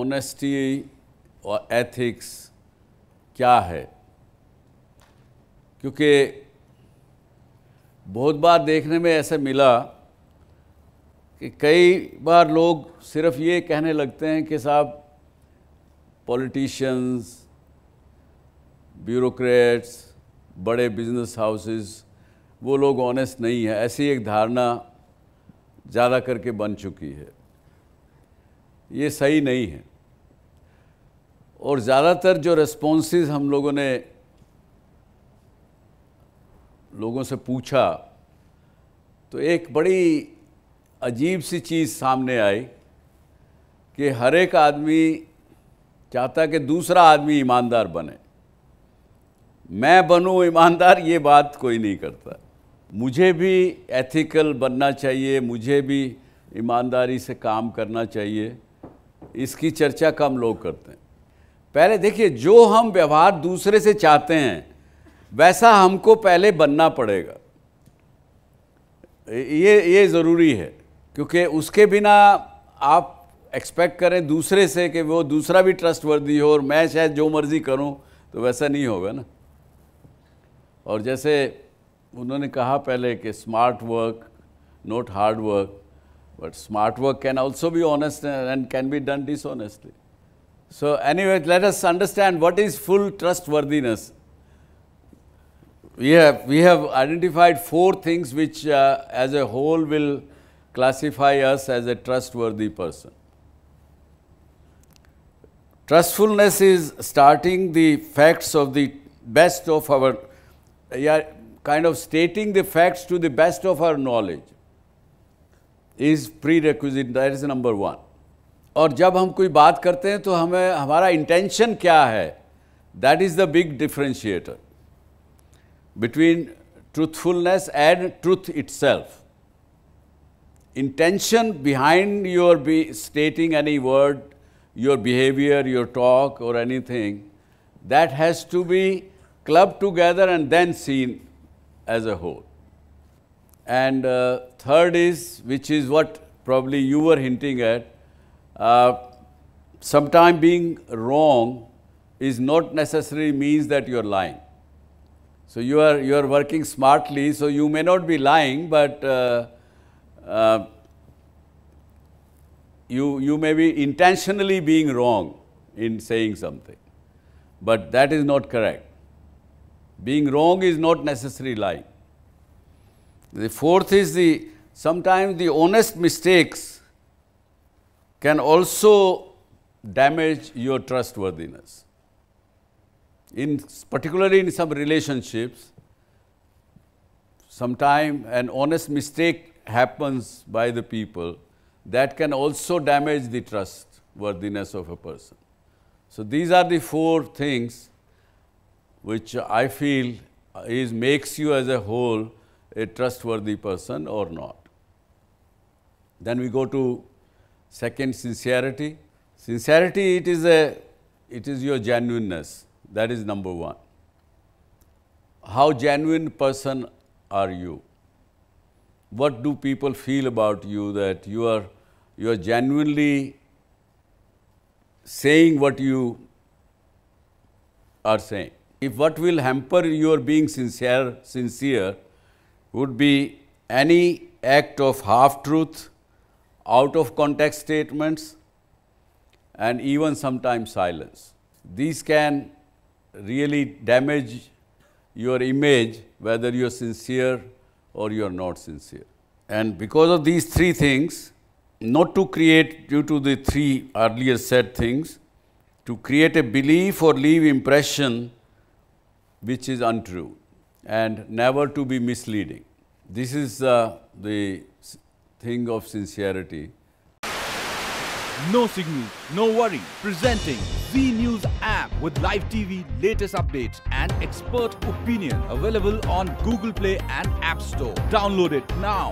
Honesty और ethics क्या है क्योंकि बहुत बार देखने में ऐसे मिला कि कई बार लोग सिर्फ ये कहने लगते हैं कि साहब पॉलिटिशियंस ब्यूरोक्रेट्स बड़े बिजनेस हाउसेस वो लोग ऑनेस्ट नहीं है ऐसी एक धारणा ज़्यादा करके बन चुकी है ये सही नहीं है और ज़्यादातर जो रेस्पॉन्सेज हम लोगों ने लोगों से पूछा तो एक बड़ी अजीब सी चीज़ सामने आई कि हर एक आदमी चाहता कि दूसरा आदमी ईमानदार बने मैं बनूं ईमानदार ये बात कोई नहीं करता मुझे भी एथिकल बनना चाहिए मुझे भी ईमानदारी से काम करना चाहिए इसकी चर्चा कम लोग करते हैं पहले देखिए जो हम व्यवहार दूसरे से चाहते हैं वैसा हमको पहले बनना पड़ेगा ये ये ज़रूरी है क्योंकि उसके बिना आप एक्सपेक्ट करें दूसरे से कि वो दूसरा भी ट्रस्ट वर्दी हो और मैं शायद जो मर्ज़ी करूं तो वैसा नहीं होगा ना और जैसे उन्होंने कहा पहले कि smart work not hard work but smart work can also be honest and can be done dishonestly So, anyway, let us understand what is full trustworthiness. We have, we have identified four things which uh, as a whole will classify us as a trustworthy person. Trustfulness is starting the facts of the best of our, yeah, kind of stating the facts to the best of our knowledge is prerequisite, that is number one. और जब हम कोई बात करते हैं तो हमें हमारा इंटेंशन क्या है that is the big differentiator between truthfulness and truth itself intention behind your be stating any word your behaviour your talk or anything that has to be club together and then seen as a whole and third is which is what probably you are hinting at Uh, sometimes being wrong is not necessarily means that you're lying. So you are, you are working smartly, so you may not be lying, but uh, uh, you, you may be intentionally being wrong in saying something. But that is not correct. Being wrong is not necessarily lying. The fourth is the sometimes the honest mistakes can also damage your trustworthiness. In particularly in some relationships, sometime an honest mistake happens by the people that can also damage the trustworthiness of a person. So these are the four things which I feel is makes you as a whole a trustworthy person or not. Then we go to Second, sincerity. Sincerity, it is, a, it is your genuineness. That is number one. How genuine person are you? What do people feel about you that you are, you are genuinely saying what you are saying? If what will hamper your being sincere, sincere would be any act of half-truth, out of context statements and even sometimes silence. These can really damage your image whether you are sincere or you are not sincere. And because of these three things, not to create due to the three earlier said things, to create a belief or leave impression which is untrue and never to be misleading. This is uh, the thing of sincerity. No signals, no worry. Presenting Z News app with live TV, latest updates and expert opinion available on Google Play and App Store. Download it now.